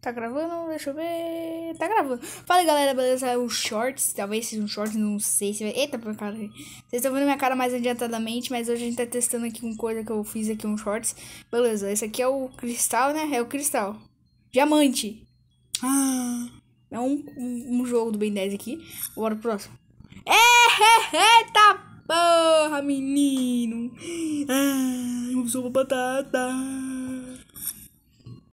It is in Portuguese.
Tá gravando? Deixa eu ver. Tá gravando. Fala aí, galera, beleza? É o shorts, talvez seja um shorts, não sei se vai. Eita, por cara. Vocês estão vendo minha cara mais adiantadamente, mas hoje a gente tá testando aqui uma coisa que eu fiz aqui, um shorts. Beleza, esse aqui é o cristal, né? É o cristal. Diamante. Ah, é um, um, um jogo do Ben 10 aqui. Bora pro próximo. é Eita é, é, tá porra, menino. Ah, eu sou uma batata.